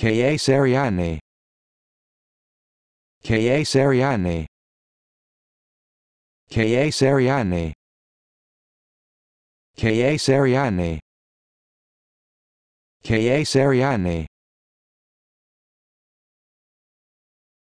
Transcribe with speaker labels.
Speaker 1: K.A. Seriani. K.A. Seriani. K.A. Seriani. K.A. Seriani. K.A. Seriani.